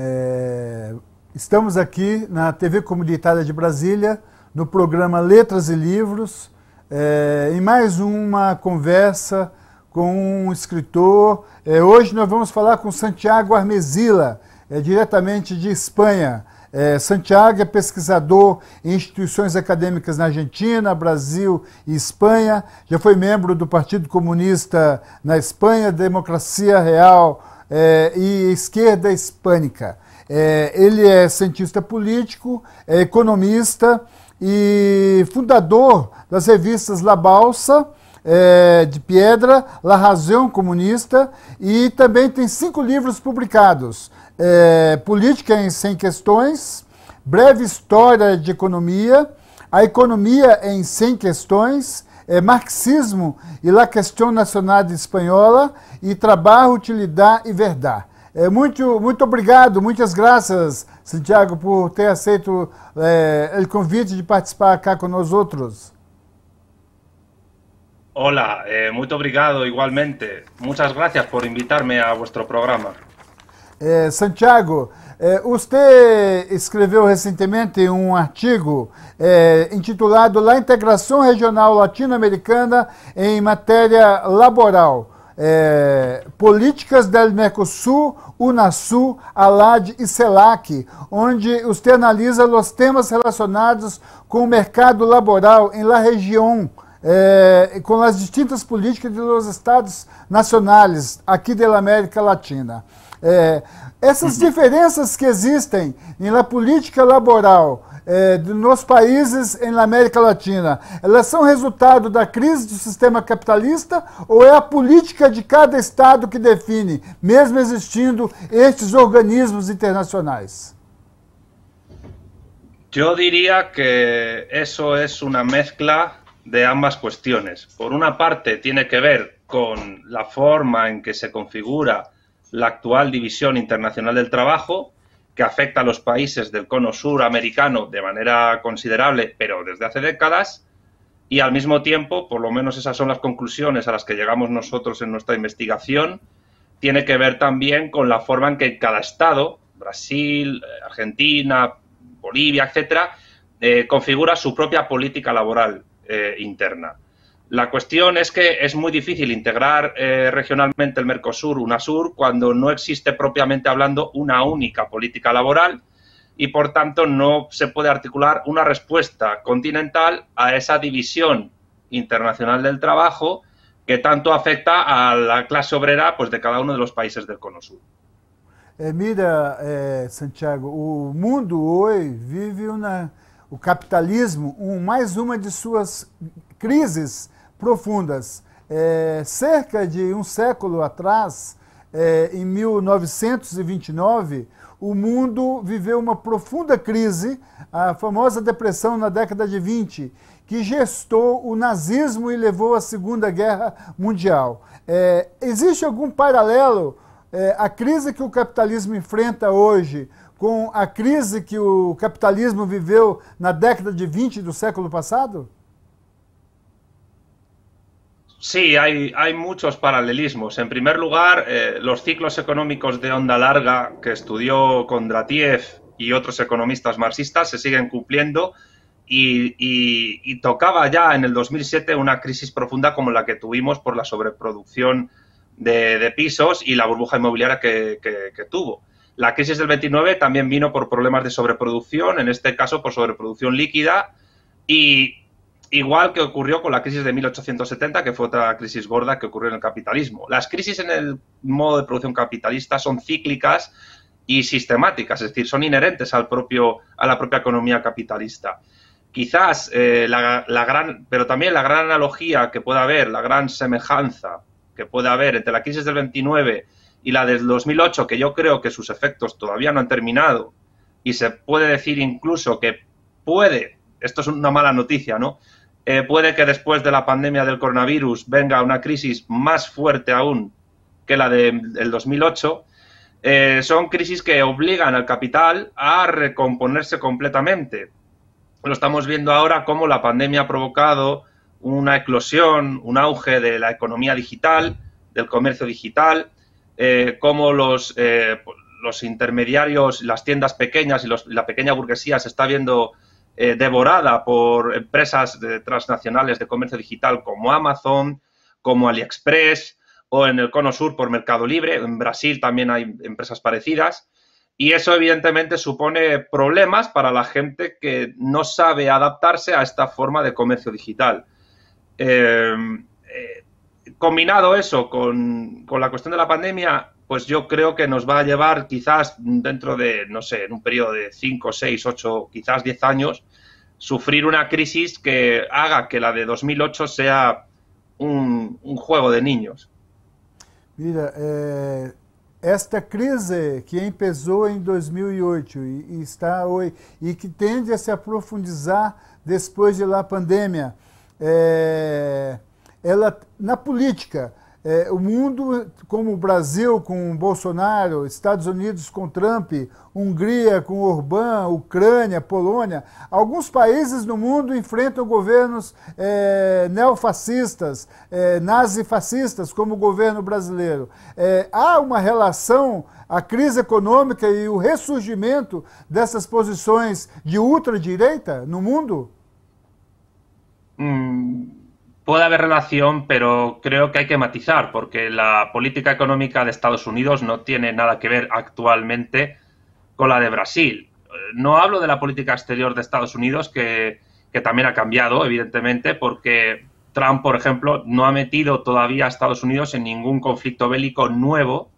É, estamos aqui na TV Comunitária de Brasília, no programa Letras e Livros, é, em mais uma conversa com um escritor. É, hoje nós vamos falar com Santiago Armezila, é, diretamente de Espanha. É, Santiago é pesquisador em instituições acadêmicas na Argentina, Brasil e Espanha. Já foi membro do Partido Comunista na Espanha, Democracia Real é, e esquerda hispânica. É, ele é cientista político, é economista e fundador das revistas La Balsa, é, de Piedra, La Razão Comunista, e também tem cinco livros publicados: é, Política em 100 Questões, Breve História de Economia, A Economia em 100 Questões é, marxismo e la questão nacional espanhola e trabalho, utilidade e verdade. É, muito, muito obrigado, muitas graças, Santiago, por ter aceito é, o convite de participar aqui conosco. Olá, eh, muito obrigado igualmente. muitas gracias por invitarme a vuestro programa. É, Santiago, é, você escreveu recentemente um artigo é, intitulado La Integração Regional Latino-Americana em Matéria Laboral. É, políticas del Mercosul, Unasul, ALAD e CELAC, onde você analisa os temas relacionados com o mercado laboral em la região, é, com as distintas políticas dos estados nacionais aqui da América Latina. É, essas uhum. diferenças que existem na política laboral é, nos países na América Latina, elas são resultado da crise do sistema capitalista ou é a política de cada Estado que define, mesmo existindo estes organismos internacionais? Eu diria que isso es uma mezcla de ambas questões. Por uma parte, tem que ver com a forma em que se configura la actual División Internacional del Trabajo, que afecta a los países del cono sur americano de manera considerable, pero desde hace décadas, y al mismo tiempo, por lo menos esas son las conclusiones a las que llegamos nosotros en nuestra investigación, tiene que ver también con la forma en que cada estado, Brasil, Argentina, Bolivia, etcétera, eh, configura su propia política laboral eh, interna. La cuestión es que es muy difícil integrar eh, regionalmente el Mercosur, UNASUR, cuando no existe propiamente hablando una única política laboral y por tanto no se puede articular una respuesta continental a esa división internacional del trabajo que tanto afecta a la clase obrera pues, de cada uno de los países del Cono Sur. Eh, mira, eh, Santiago, el mundo hoy vive una, capitalismo, más um, una uma de sus crisis. profundas. É, cerca de um século atrás, é, em 1929, o mundo viveu uma profunda crise, a famosa depressão na década de 20, que gestou o nazismo e levou à Segunda Guerra Mundial. É, existe algum paralelo é, a crise que o capitalismo enfrenta hoje com a crise que o capitalismo viveu na década de 20 do século passado? Sí, hay, muchos paralelismos. En primer lugar, eh, los ciclos económicos de onda larga que estudió Kondratiev y otros economistas marxistas se siguen cumpliendo y, tocaba ya en el 2007 una crisis profunda como la que tuvimos por la sobreproducción de, pisos y la burbuja inmobiliaria que, que tuvo. La crisis del 29 también vino por problemas de sobreproducción, en este caso por sobreproducción líquida y Igual que ocurrió con la crisis de 1870, que fue otra crisis gorda que ocurrió en el capitalismo. Las crisis en el modo de producción capitalista son cíclicas y sistemáticas, es decir, son inherentes al propio, a la propia economía capitalista. Quizás eh, la, la gran, pero también la gran analogía que pueda haber, la gran semejanza que pueda haber entre la crisis del 29 y la del 2008, que yo creo que sus efectos todavía no han terminado, y se puede decir incluso que puede, esto es una mala noticia, ¿no? Eh, puede que después de la pandemia del coronavirus venga una crisis más fuerte aún que la de, del 2008. Eh, son crisis que obligan al capital a recomponerse completamente. Lo estamos viendo ahora como la pandemia ha provocado una eclosión, un auge de la economía digital, del comercio digital, eh, como los, los intermediarios, las tiendas pequeñas y, y la pequeña burguesía se está viendo eh, devorada por empresas transnacionales de comercio digital como Amazon, como AliExpress o en el Cono Sur por Mercado Libre. En Brasil también hay empresas parecidas. Y eso evidentemente supone problemas para la gente que no sabe adaptarse a esta forma de comercio digital. Em, eh, combinado eso con, con, la cuestión de la pandemia, pues yo creo que nos va a llevar quizás dentro de, no sé, en un periodo de 5, 6, 8, quizás 10 años, sufrir una crisis que haga que la de 2008 sea un, un juego de niños. Mira, eh, esta crise que empezou em 2008 e, está hoje e que tende a se aprofundizar depois de lá pandemia, eh, ela na política é, o mundo, como o Brasil com Bolsonaro, Estados Unidos com Trump, Hungria com Orbán, Ucrânia, Polônia, alguns países no mundo enfrentam governos é, neofascistas, é, nazifascistas, como o governo brasileiro. É, há uma relação, a crise econômica e o ressurgimento dessas posições de ultradireita no mundo? Hum, Puede haber relación, pero creo que hay que matizar, porque la política económica de Estados Unidos no tiene nada que ver actualmente con la de Brasil. Eh, no hablo de la política exterior de Estados Unidos, que, también ha cambiado, evidentemente, porque Trump, por ejemplo, no ha metido todavía a Estados Unidos en ningún conflicto bélico nuevo,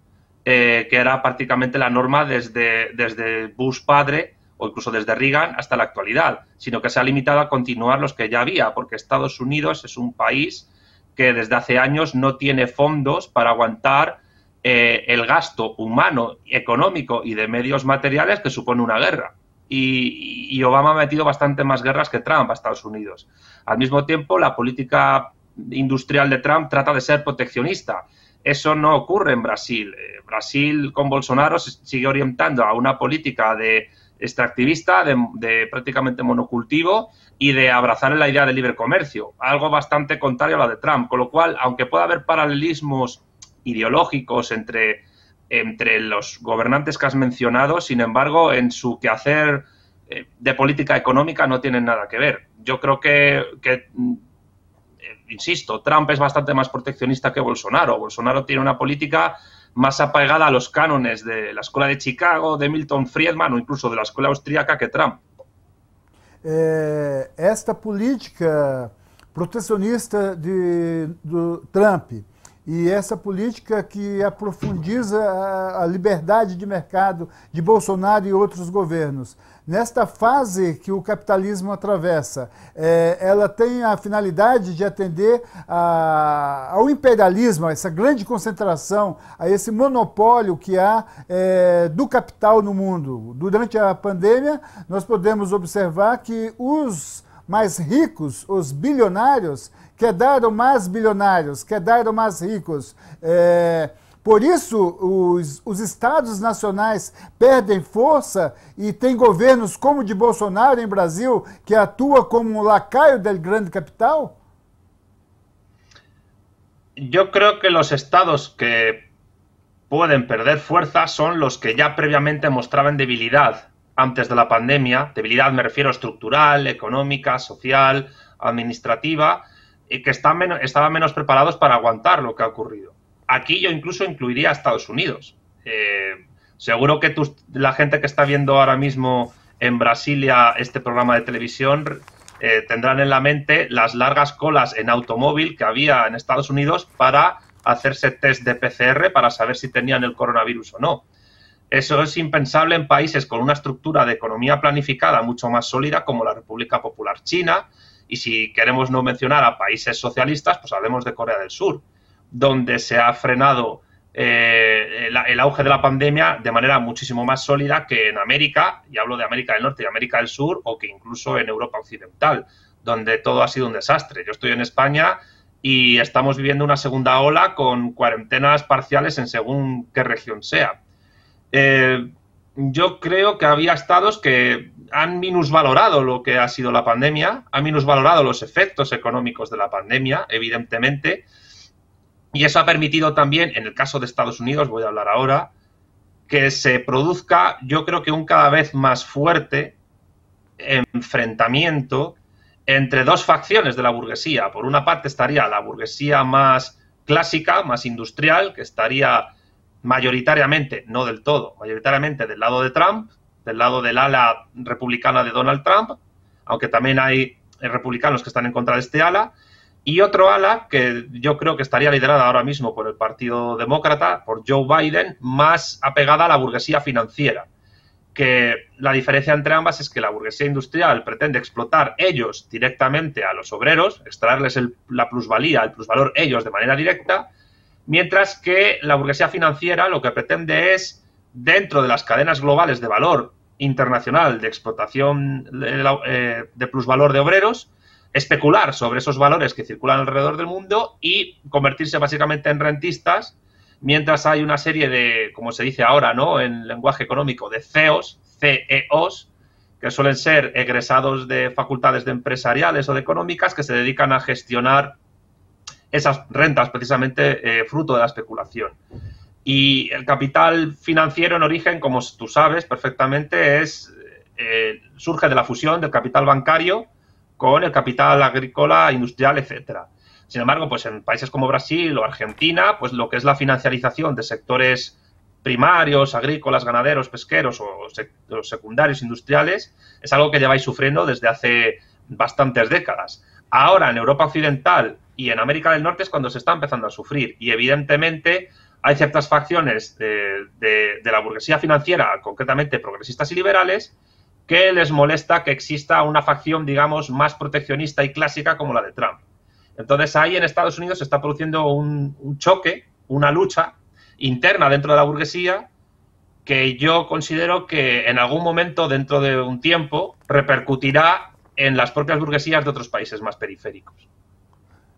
eh, que era prácticamente la norma desde, desde Bush padre o incluso desde Reagan hasta la actualidad, sino que se ha limitado a continuar los que ya había, porque Estados Unidos es un país que desde hace años no tiene fondos para aguantar eh, el gasto humano, económico y de medios materiales que supone una guerra. Y, y, Obama ha metido bastante más guerras que Trump a Estados Unidos. Al mismo tiempo, la política industrial de Trump trata de ser proteccionista. Eso no ocurre en Brasil. Eh, Brasil con Bolsonaro se sigue orientando a una política de extractivista, de, prácticamente monocultivo y de abrazar la idea de libre comercio, algo bastante contrario a la de Trump, con lo cual, aunque pueda haber paralelismos ideológicos entre, entre los gobernantes que has mencionado, sin embargo, en su quehacer eh, de política económica no tienen nada que ver. Yo creo que, que eh, insisto, Trump es bastante más proteccionista que Bolsonaro. Bolsonaro tiene una política más apegada a los cánones de la escuela de Chicago, de Milton Friedman o incluso de la escuela austríaca que Trump. Eh, esta política proteccionista de Trump E essa política que aprofundiza a liberdade de mercado de Bolsonaro e outros governos. Nesta fase que o capitalismo atravessa, é, ela tem a finalidade de atender a, ao imperialismo, a essa grande concentração, a esse monopólio que há é, do capital no mundo. Durante a pandemia, nós podemos observar que os mais ricos, os bilionários, quedaram mais bilionários, quedaram mais ricos. É, por isso, os, os, estados nacionais perdem força e tem governos como o de Bolsonaro em Brasil, que atua como um lacaio del grande capital? Eu creo que os estados que podem perder força são os que já previamente mostravam debilidade antes de la pandemia. Debilidad me refiero a estructural, económica, social, administrativa. y que estaban menos preparados para aguantar lo que ha ocurrido. Aquí yo incluso incluiría a Estados Unidos. Eh, seguro que la gente que está viendo ahora mismo en Brasilia este programa de televisión eh, tendrán en la mente las largas colas en automóvil que había en Estados Unidos para hacerse test de PCR para saber si tenían el coronavirus o no. Eso es impensable en países con una estructura de economía planificada mucho más sólida como la República Popular China, y si queremos no mencionar a países socialistas, pues hablemos de Corea del Sur, donde se ha frenado eh, el, auge de la pandemia de manera muchísimo más sólida que en América, y hablo de América del Norte y América del Sur, o que incluso en Europa Occidental, donde todo ha sido un desastre. Yo estoy en España y estamos viviendo una segunda ola con cuarentenas parciales en según qué región sea. Eh, yo creo que había estados que han minusvalorado lo que ha sido la pandemia, han minusvalorado los efectos económicos de la pandemia, evidentemente, y eso ha permitido también, en el caso de Estados Unidos, voy a hablar ahora, que se produzca, yo creo que un cada vez más fuerte enfrentamiento entre dos facciones de la burguesía. Por una parte estaría la burguesía más clásica, más industrial, que estaría mayoritariamente, no del todo, mayoritariamente del lado de Trump, del lado del ala republicana de Donald Trump, aunque también hay eh, republicanos que están en contra de este ala, y otro ala que yo creo que estaría liderada ahora mismo por el Partido Demócrata, por Joe Biden, más apegada a la burguesía financiera. Que la diferencia entre ambas es que la burguesía industrial pretende explotar ellos directamente a los obreros, extraerles la plusvalía, el plusvalor ellos de manera directa, mientras que la burguesía financiera lo que pretende es dentro de las cadenas globales de valor internacional de explotación eh, de, plusvalor de obreros, especular sobre esos valores que circulan alrededor del mundo y convertirse básicamente en rentistas, mientras hay una serie de, como se dice ahora, ¿no? En lenguaje económico, de CEOs, CEOs, que suelen ser egresados de facultades de empresariales o de económicas que se dedican a gestionar esas rentas precisamente eh, fruto de la especulación. Y el capital financiero en origen, como tú sabes perfectamente, es eh, surge de la fusión del capital bancario con el capital agrícola, industrial, etcétera. Sin embargo, pues en países como Brasil o Argentina, pues lo que es la financiarización de sectores primarios, agrícolas, ganaderos, pesqueros o, secundarios industriales es algo que lleváis sufriendo desde hace bastantes décadas. Ahora en Europa Occidental y en América del Norte es cuando se está empezando a sufrir y evidentemente hay ciertas facciones de, la burguesía financiera, concretamente progresistas y liberales, que les molesta que exista una facción, digamos, más proteccionista y clásica como la de Trump. Entonces ahí en Estados Unidos se está produciendo un choque, una lucha interna dentro de la burguesía que yo considero que en algún momento, dentro de un tiempo, repercutirá en las propias burguesías de otros países más periféricos.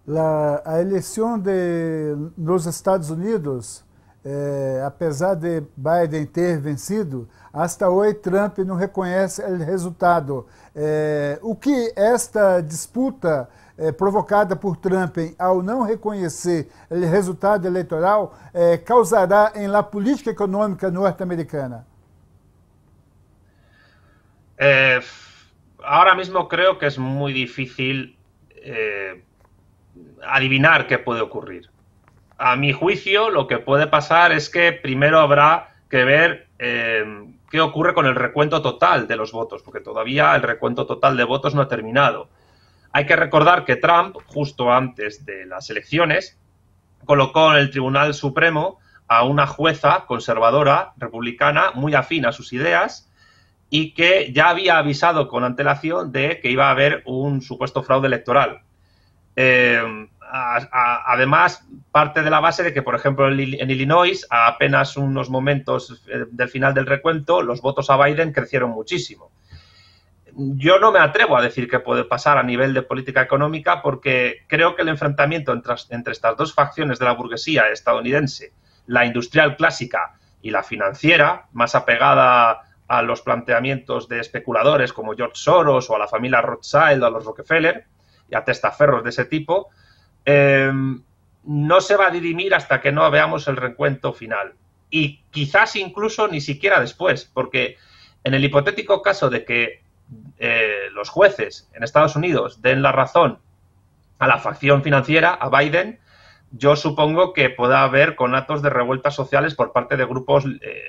la, a eleição de, nos Estados Unidos, eh, apesar de Biden ter vencido, até hoje Trump não reconhece o resultado. Eh, o que esta disputa eh, provocada por Trump ao não reconhecer o resultado eleitoral causará em la política econômica norte-americana? agora mesmo creio que é muito difícil eh, adivinar qué puede ocurrir. A mi juicio, lo que puede pasar es que primero habrá que ver eh, qué ocurre con el recuento total de los votos, porque todavía el recuento total de votos no ha terminado. Hay que recordar que Trump, justo antes de las elecciones, colocó en el Tribunal Supremo a una jueza conservadora republicana muy afín a sus ideas y que ya había avisado con antelación de que iba a haber un supuesto fraude electoral. Eh, además, parte de la base de que, por ejemplo, en, Illinois, a apenas unos momentos eh, del final del recuento, los votos a Biden crecieron muchísimo. Yo no me atrevo a decir que puede pasar a nivel de política económica porque creo que el enfrentamiento entre, entre estas dos facciones de la burguesía estadounidense, la industrial clásica y la financiera, más apegada a los planteamientos de especuladores como George Soros o a la familia Rothschild o a los Rockefeller, y a testaferros de ese tipo, em, no se va a dirimir hasta que no veamos el recuento final. Y quizás incluso ni siquiera después, porque en el hipotético caso de que eh, los jueces en Estados Unidos den la razón a la facción financiera, a Biden, yo supongo que pueda haber conatos de revueltas sociales por parte de grupos eh,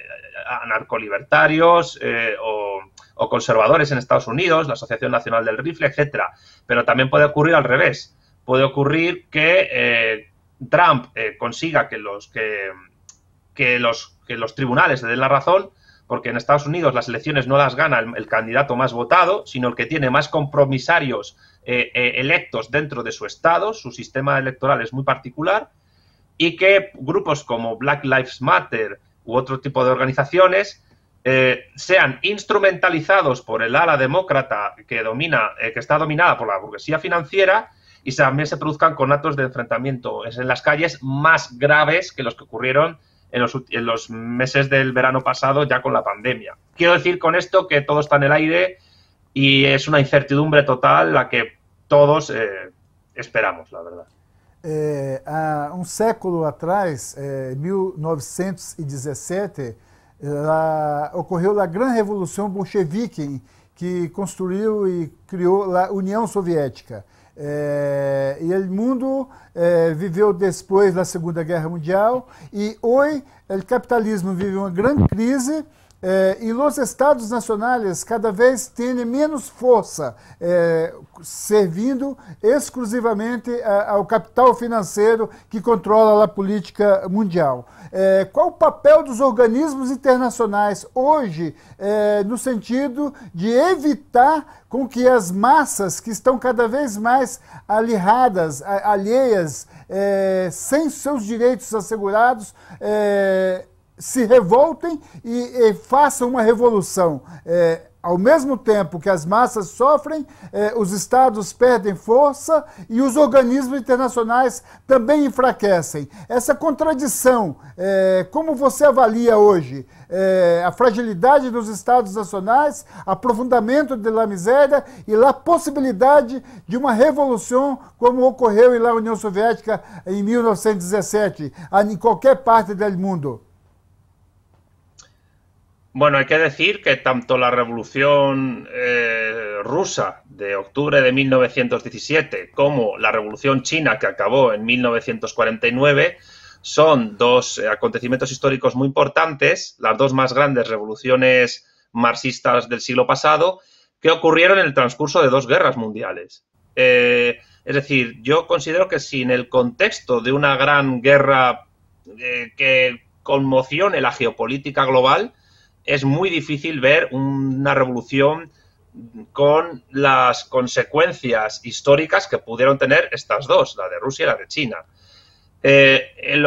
anarcolibertarios eh, o o conservadores en Estados Unidos, la Asociación Nacional del Rifle, etcétera. Pero también puede ocurrir al revés. Puede ocurrir que eh, Trump eh, consiga que los que, que los los tribunales le den la razón, porque en Estados Unidos las elecciones no las gana el, candidato más votado, sino el que tiene más compromisarios eh, electos dentro de su estado. Su sistema electoral es muy particular y que grupos como Black Lives Matter u otro tipo de organizaciones eh, sean instrumentalizados por el ala demócrata que domina, eh, que está dominada por la burguesía financiera y también se produzcan con actos de enfrentamiento en las calles más graves que los que ocurrieron en los, en los, meses del verano pasado ya con la pandemia. Quiero decir con esto que todo está en el aire y es una incertidumbre total la que todos eh, esperamos, la verdad. un um século atrás, 1917, em lá, ocorreu a Grande Revolução Bolchevique, que construiu e criou a União Soviética. É, e o mundo é, viveu depois da Segunda Guerra Mundial e hoje o capitalismo vive uma grande crise eh, e os estados nacionais cada vez têm menos força, eh, servindo exclusivamente a, é, ao capital financeiro que controla a política mundial. Eh, qual o papel dos organismos internacionais hoje no sentido de evitar com que as massas que estão cada vez mais alirradas, alheias, sem seus direitos assegurados, se revoltem e, e façam uma revolução. É, ao mesmo tempo que as massas sofrem, eh, os estados perdem força e os organismos internacionais também enfraquecem. Essa contradição, eh, como você avalia hoje eh, a fragilidade dos estados nacionais, aprofundamento da miséria e a possibilidade de uma revolução como ocorreu na União Soviética em 1917, em qualquer parte do mundo? Bueno, hay que decir que tanto la revolución eh, rusa de octubre de 1917 como la revolución china que acabó en 1949 son dos acontecimientos históricos muy importantes, las dos más grandes revoluciones marxistas del siglo pasado, que ocurrieron en el transcurso de dos guerras mundiales. Eh, es decir, yo considero que sin el contexto de una gran guerra eh, que conmocione la geopolítica global, es muy difícil ver una revolución con las consecuencias históricas que pudieron tener estas dos, la de Rusia y la de China. Eh,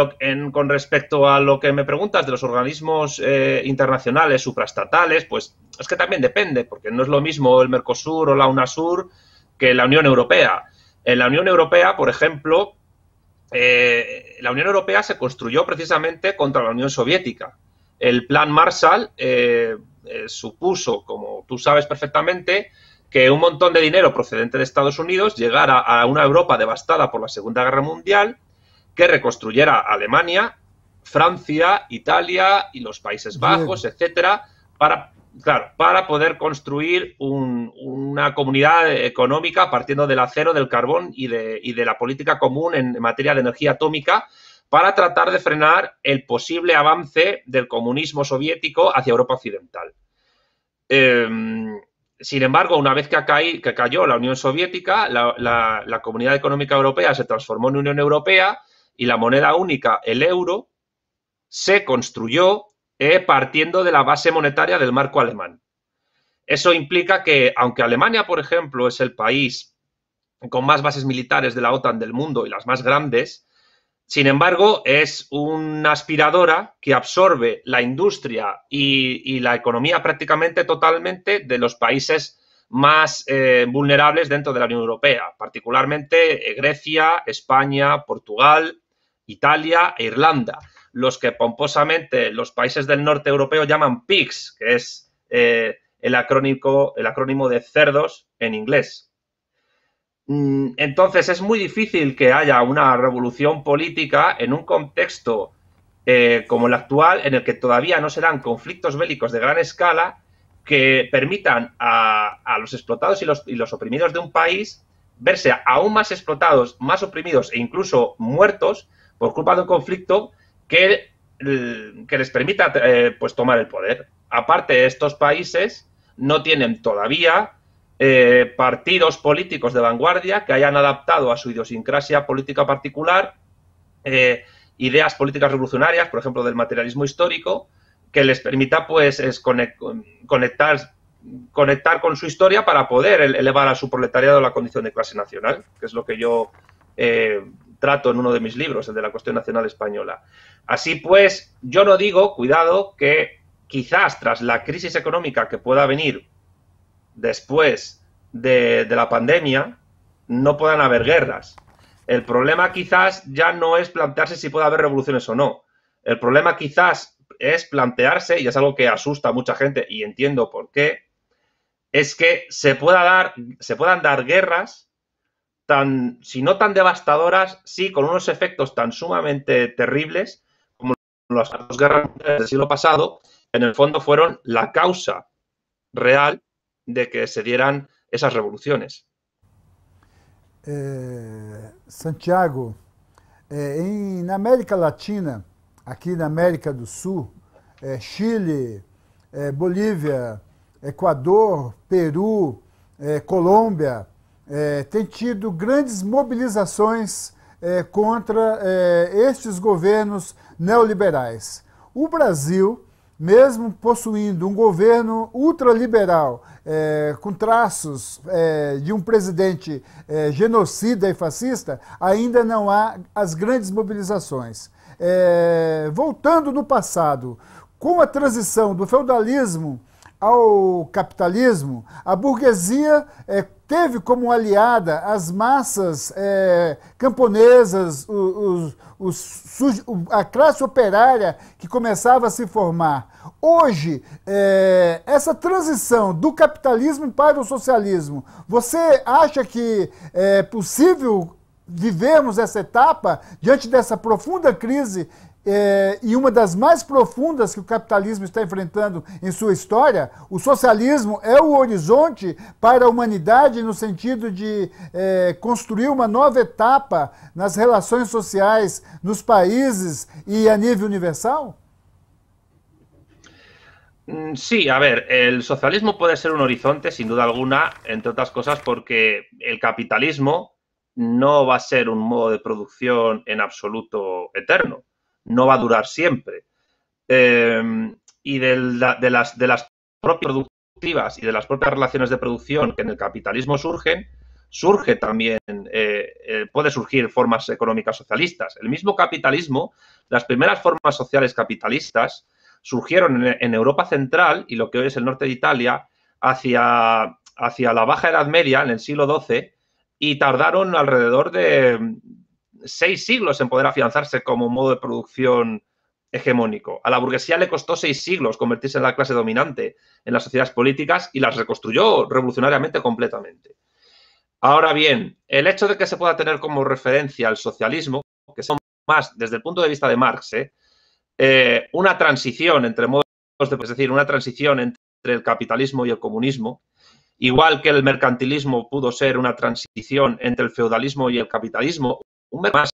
con respecto a lo que me preguntas de los organismos eh, internacionales, suprastatales, pues es que también depende, porque no es lo mismo el Mercosur o la UNASUR que la Unión Europea. En la Unión Europea, por ejemplo, eh, la Unión Europea se construyó precisamente contra la Unión Soviética el plan Marshall eh, eh, supuso, como tú sabes perfectamente, que un montón de dinero procedente de Estados Unidos llegara a una Europa devastada por la Segunda Guerra Mundial, que reconstruyera Alemania, Francia, Italia y los Países Bajos, etcétera, para claro, para poder construir una comunidad económica partiendo del acero, del carbón y de la política común en materia de energía atómica para tratar de frenar el posible avance del comunismo soviético hacia Europa Occidental. Em, sin embargo, una vez que, cayó la Unión Soviética, la, Comunidad Económica Europea se transformó en Unión Europea y la moneda única, el euro, se construyó eh, partiendo de la base monetaria del marco alemán. Eso implica que, aunque Alemania, por ejemplo, es el país con más bases militares de la OTAN del mundo y las más grandes, sin embargo, es una aspiradora que absorbe la industria y, la economía prácticamente totalmente de los países más eh, vulnerables dentro de la Unión Europea, particularmente eh, Grecia, España, Portugal, Italia e Irlanda, los que pomposamente los países del norte europeo llaman PIGS, que es eh, el, el acrónimo de cerdos en inglés. Mm, entonces es muy difícil que haya una revolución política en un contexto eh, como el actual, en el que todavía no se dan conflictos bélicos de gran escala que permitan a, los explotados y los, oprimidos de un país verse aún más explotados, más oprimidos e incluso muertos por culpa de un conflicto que, mm, les permita eh, pues tomar el poder. Aparte, estos países no tienen todavía eh, partidos políticos de vanguardia que hayan adaptado a su idiosincrasia política particular eh, ideas políticas revolucionarias, por ejemplo, del materialismo histórico, que les permita pues conectar, conectar con su historia para poder elevar a su proletariado la condición de clase nacional, que es lo que yo eh, trato en uno de mis libros, el de la cuestión nacional española. Así pues, yo no digo, cuidado, que quizás tras la crisis económica que pueda venir después de, la pandemia no puedan haber guerras. El problema quizás ya no es plantearse si puede haber revoluciones o no. El problema quizás es plantearse, y es algo que asusta a mucha gente y entiendo por qué, es que se, pueda dar, se puedan dar guerras tan, si no tan devastadoras, sí con unos efectos tan sumamente terribles como las dos guerras del siglo pasado, en el fondo fueron la causa real de que se dieran esas revoluciones. Eh, Santiago, eh, em, na América Latina, aqui na América do Sul, eh, Chile, Bolívia, Equador, Peru, Colômbia, tem tido grandes mobilizações contra estes governos neoliberais. O Brasil mesmo possuindo um governo ultraliberal, é, com traços é, de um presidente é, genocida e fascista, ainda não há as grandes mobilizações. voltando no passado, com a transição do feudalismo ao capitalismo, a burguesia é, teve como aliada as massas é, camponesas, os, os, os, a classe operária que começava a se formar. Hoje, é, essa transição do capitalismo para o socialismo, você acha que é possível vivermos essa etapa diante dessa profunda crise é, e uma das mais profundas que o capitalismo está enfrentando em sua história, o socialismo é o horizonte para a humanidade no sentido de é, construir uma nova etapa nas relações sociais nos países e a nível universal? Mm, sí, a ver, el socialismo puede ser un horizonte, sin duda alguna, entre otras cosas porque el capitalismo no va a ser un modo de producción en absoluto eterno. no va a durar siempre. Eh, y de, las, propias productivas y de las propias relaciones de producción que en el capitalismo surgen, surge también, eh, eh, puede surgir formas económicas socialistas. El mismo capitalismo, las primeras formas sociales capitalistas surgieron en, Europa Central y lo que hoy es el norte de Italia, hacia, hacia la Baja Edad Media, en el siglo XII, y tardaron alrededor de, seis siglos en poder afianzarse como un modo de producción hegemónico. A la burguesía le costó seis siglos convertirse en la clase dominante en las sociedades políticas y las reconstruyó revolucionariamente completamente. Ahora bien, el hecho de que se pueda tener como referencia al socialismo, que son más desde el punto de vista de Marx, ¿eh? Eh, una transición entre modos de, es decir, una transición entre el capitalismo y el comunismo, igual que el mercantilismo pudo ser una transición entre el feudalismo y el capitalismo, un mes más.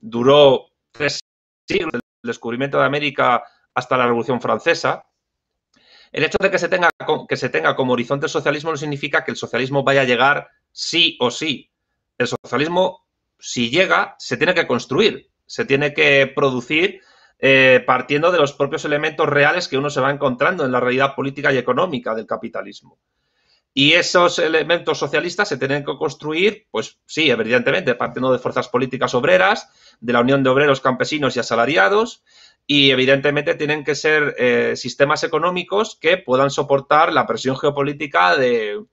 Duró tres siglos, el descubrimiento de América hasta la Revolución Francesa. El hecho de que se tenga, que se tenga como horizonte el socialismo no significa que el socialismo vaya a llegar sí o sí. El socialismo, si llega, se tiene que construir, se tiene que producir eh, partiendo de los propios elementos reales que uno se va encontrando en la realidad política y económica del capitalismo. Y esos elementos socialistas se tienen que construir, pues sí, evidentemente, partiendo de fuerzas políticas obreras, de la Unión de Obreros, Campesinos y Asalariados, y evidentemente tienen que ser eh, sistemas económicos que puedan soportar la presión geopolítica de,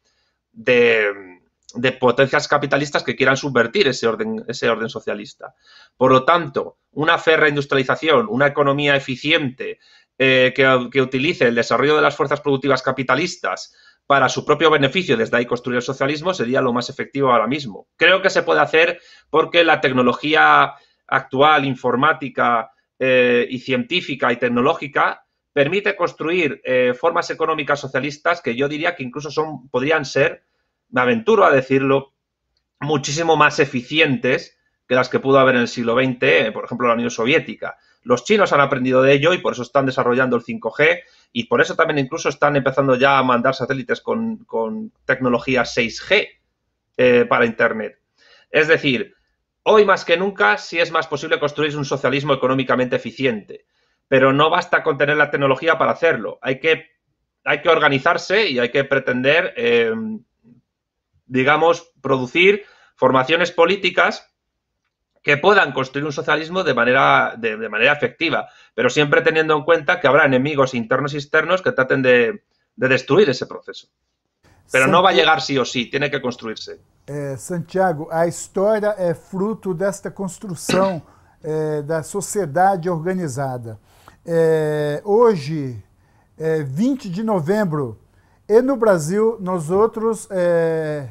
de, potencias capitalistas que quieran subvertir ese orden, ese orden socialista. Por lo tanto, una férrea industrialización, una economía eficiente eh, que, que utilice el desarrollo de las fuerzas productivas capitalistas, para su propio beneficio, desde ahí construir el socialismo, sería lo más efectivo ahora mismo. Creo que se puede hacer porque la tecnología actual, informática eh, y científica y tecnológica, permite construir eh, formas económicas socialistas que yo diría que incluso son, podrían ser, me aventuro a decirlo, muchísimo más eficientes que las que pudo haber en el siglo XX, por ejemplo, la Unión Soviética. Los chinos han aprendido de ello y por eso están desarrollando el 5G, y por eso también incluso están empezando ya a mandar satélites con, tecnología 6G eh, para Internet. Es decir, hoy más que nunca sí es más posible construir un socialismo económicamente eficiente, pero no basta con tener la tecnología para hacerlo. Hay que, hay que organizarse y hay que pretender, eh, digamos, producir formaciones políticas que puedan construir un socialismo de manera, de, de manera efectiva, pero siempre teniendo en cuenta que habrá enemigos internos y externos que traten de, de destruir ese proceso. Pero Santiago, não vai chegar sim sí ou sim, sí, tem que construir-se. Eh, Santiago, a história é fruto desta construção eh, da sociedade organizada. Eh, hoje, 20 de novembro, e no Brasil, nós outros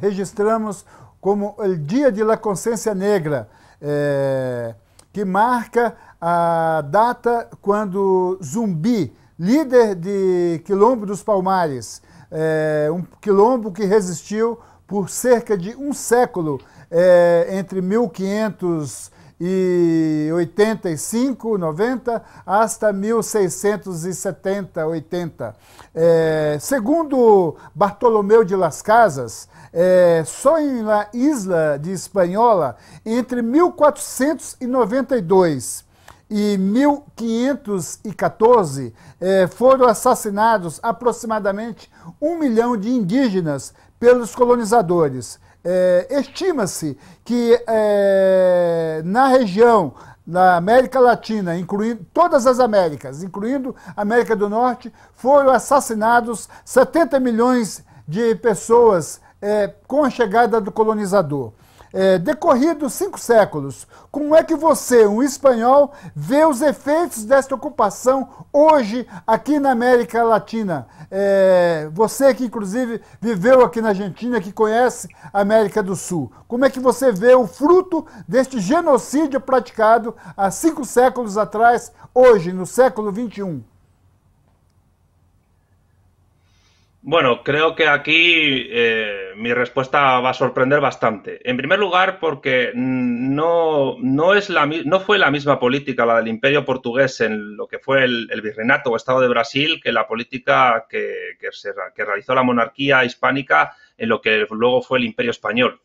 registramos como o Dia de la Consciência Negra é, que marca a data quando Zumbi, líder de Quilombo dos Palmares, é, um quilombo que resistiu por cerca de um século, é, entre 1500 e 85, 90 hasta 1670, 80. É, segundo Bartolomeu de Las Casas, é, só em La Isla de Espanhola, entre 1492 e 1514 é, foram assassinados aproximadamente um milhão de indígenas pelos colonizadores. É, Estima-se que é, na região na América Latina, incluindo todas as Américas, incluindo a América do Norte, foram assassinados 70 milhões de pessoas é, com a chegada do colonizador é, decorridos cinco séculos, como é que você, um espanhol, vê os efeitos desta ocupação hoje aqui na América Latina? É, você que, inclusive, viveu aqui na Argentina, que conhece a América do Sul, como é que você vê o fruto deste genocídio praticado há cinco séculos atrás, hoje, no século XXI? Bueno, creo que aquí eh, mi respuesta va a sorprender bastante. En primer lugar, porque no, no, es la, no fue la misma política la del Imperio portugués en lo que fue el, el virreinato o Estado de Brasil que la política que, que, realizó la monarquía hispánica en lo que luego fue el Imperio español.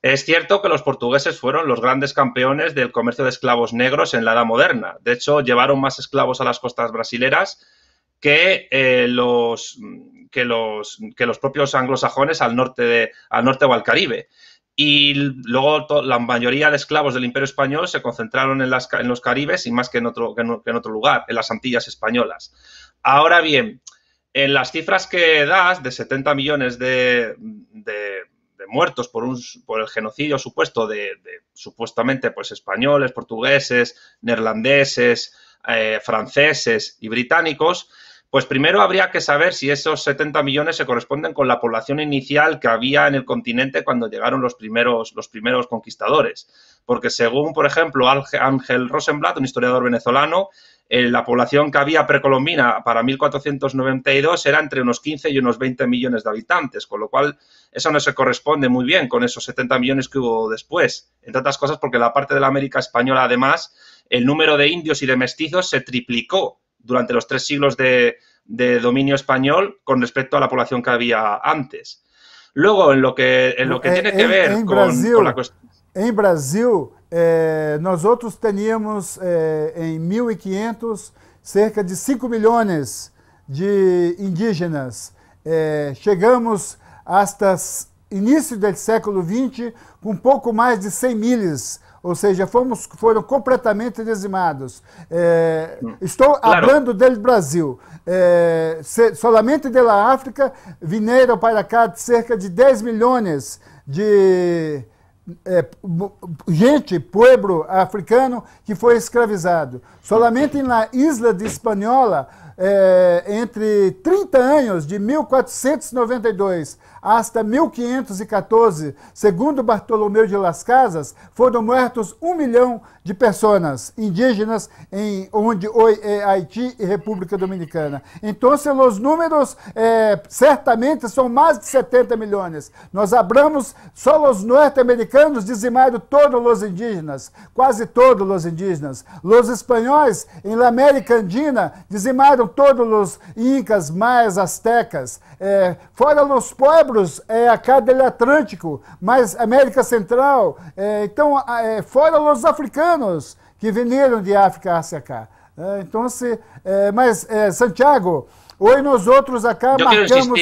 Es cierto que los portugueses fueron los grandes campeones del comercio de esclavos negros en la Edad Moderna. De hecho, llevaron más esclavos a las costas brasileras que eh, los, que los, que los propios anglosajones al norte, de, al norte o al Caribe. Y luego la mayoría de esclavos del Imperio Español se concentraron en, las, en los Caribes y más que en, otro, que en otro lugar, en las Antillas Españolas. Ahora bien, en las cifras que das de 70 millones de, de, muertos por, un, por el genocidio supuesto de, de supuestamente pues, españoles, portugueses, neerlandeses, eh, franceses y británicos, pues primero habría que saber si esos 70 millones se corresponden con la población inicial que había en el continente cuando llegaron los primeros, los primeros conquistadores. Porque según, por ejemplo, Ángel Rosenblatt, un historiador venezolano, eh, la población que había precolombina para 1492 era entre unos 15 y unos 20 millones de habitantes, con lo cual eso no se corresponde muy bien con esos 70 millones que hubo después. Entre otras cosas porque la parte de la América española, además, el número de indios y de mestizos se triplicó durante los tres siglos de, de dominio español con respecto a la población que había antes. Luego, en lo que, en lo que eh, en, tiene que ver en con, Brasil, con, la cuestión... En Brasil, eh, nosotros teníamos eh, en 1500 cerca de 5 millones de indígenas. Eh, chegamos hasta início do século XX com pouco mais de 100 milhas ou seja, fomos, foram completamente dizimados. É, hum. estou claro. falando do Brasil. É, se, solamente da África vieram para cá cerca de 10 milhões de é, gente, povo africano que foi escravizado. Solamente na Isla de Espanhola, é, entre 30 anos, de 1492 hasta 1514, segundo Bartolomeu de Las Casas, foram mortos um milhão de pessoas indígenas, em onde hoje é Haiti e República Dominicana. Então, se os números é, certamente são mais de 70 milhões. Nós abramos só os norte-americanos dizimaram todos os indígenas, quase todos os indígenas. Os espanhóis, em La América Andina, dizimaram todos os incas, mais astecas. É, fora os pobres, é a cada Atlântico, mas América Central, é, então, é, fora os africanos que vieram de África hacia cá. É, então, se, é, mas, é, Santiago, hoje nós outros acá Eu marcamos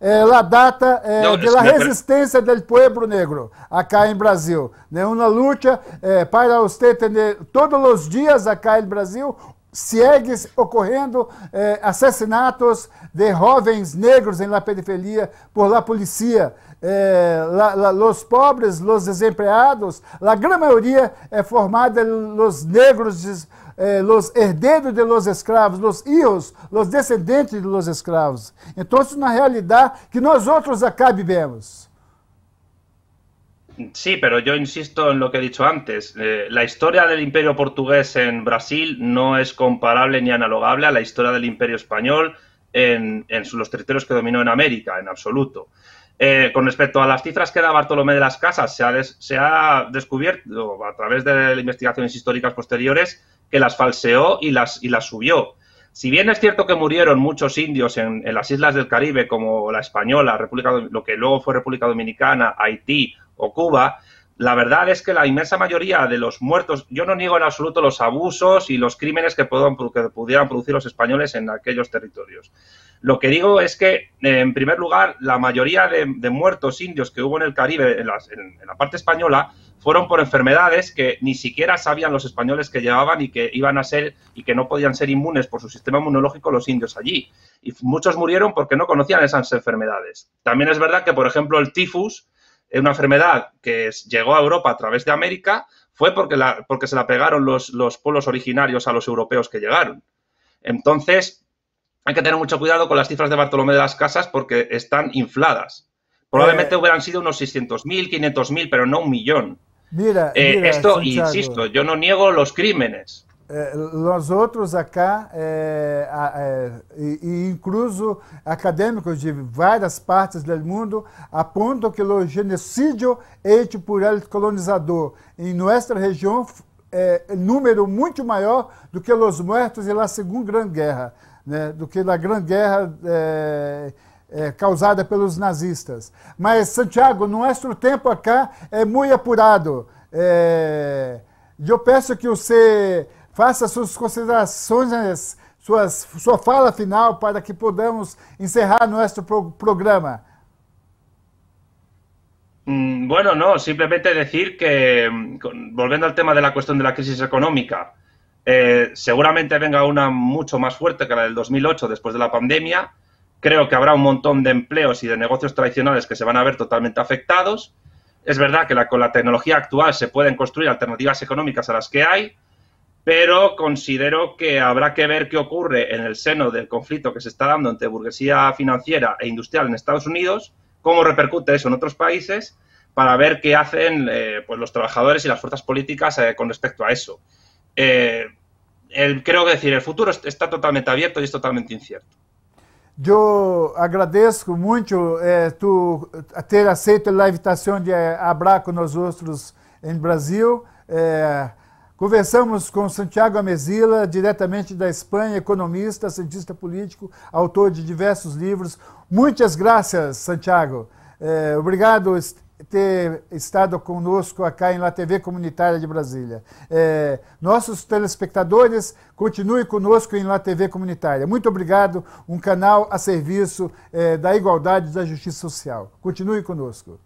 é, a data da resistência do povo negro acá em Brasil. Né? Uma luta para os ter todos os dias acá em Brasil segue ocorrendo eh, assassinatos de jovens negros em la periferia por la polícia. Eh, os pobres, los desempregados, a grande maioria é formada los negros, eh, los herdeiros de los escravos, los hijos, los descendentes de los escravos. Então, na realidade, que nós outros acá vivemos. Sí, pero yo insisto en lo que he dicho antes. Eh, la historia del imperio portugués en Brasil no es comparable ni analogable a la historia del imperio español en, los territorios que dominó en América, en absoluto. Eh, con respecto a las cifras que da Bartolomé de las Casas, se ha, descubierto a través de investigaciones históricas posteriores que las falseó y las, subió. Si bien es cierto que murieron muchos indios en, en las islas del Caribe, como la Española, República, lo que luego fue República Dominicana, Haití, o Cuba, la verdad es que la inmensa mayoría de los muertos, yo no niego en absoluto los abusos y los crímenes que, pudieran producir los españoles en aquellos territorios. Lo que digo es que, eh, en primer lugar, la mayoría de, muertos indios que hubo en el Caribe, en, en la parte española, fueron por enfermedades que ni siquiera sabían los españoles que llevaban y que iban a ser y que no podían ser inmunes por su sistema inmunológico los indios allí. Y muchos murieron porque no conocían esas enfermedades. También es verdad que, por ejemplo, el tifus, una enfermedad que llegó a Europa a través de América, fue porque, porque se la pegaron los, los pueblos originarios a los europeos que llegaron. Entonces, hay que tener mucho cuidado con las cifras de Bartolomé de las Casas porque están infladas. Probablemente eh. hubieran sido unos 600.000, 500.000, pero no un millón. Mira, eh, esto, insisto, yo no niego los crímenes, É, nós outros acá, é, é, e, e incluso acadêmicos de várias partes do mundo, apontam que o genocídio feito por el colonizador em nossa região é, é número muito maior do que os mortos na Segunda Grande Guerra, né, do que na Grande Guerra causada pelos nazistas. Mas, Santiago, nosso tempo acá é muito apurado. eu peço que você faça sus consideraciones, su fala final para que podamos encerrar nuestro programa. Mm, bueno, no, simplemente decir que, mm, volviendo al tema de la cuestión de la crisis económica, eh, seguramente venga una mucho más fuerte que la del 2008 después de la pandemia. Creo que habrá un montón de empleos y de negocios tradicionales que se van a ver totalmente afectados. Es verdad que con la tecnología actual se pueden construir alternativas económicas a las que hay, pero considero que habrá que ver qué ocurre en el seno del conflicto que se está dando entre burguesía financiera e industrial en Estados Unidos, cómo repercute eso en otros países, para ver qué hacen eh, pues los trabajadores y las fuerzas políticas eh, con respecto a eso. Eh, creo que decir, el futuro está totalmente abierto y es totalmente incierto. Yo agradezco mucho tu ter aceptado la invitación de hablar con nosotros en Brasil. Conversamos com Santiago Amezila, diretamente da Espanha, economista, cientista político, autor de diversos livros. Muitas graças, Santiago. É, obrigado por ter estado conosco aqui em La TV Comunitária de Brasília. É, nossos telespectadores, continuem conosco em La TV Comunitária. Muito obrigado, um canal a serviço é, da igualdade e da justiça social. Continue conosco.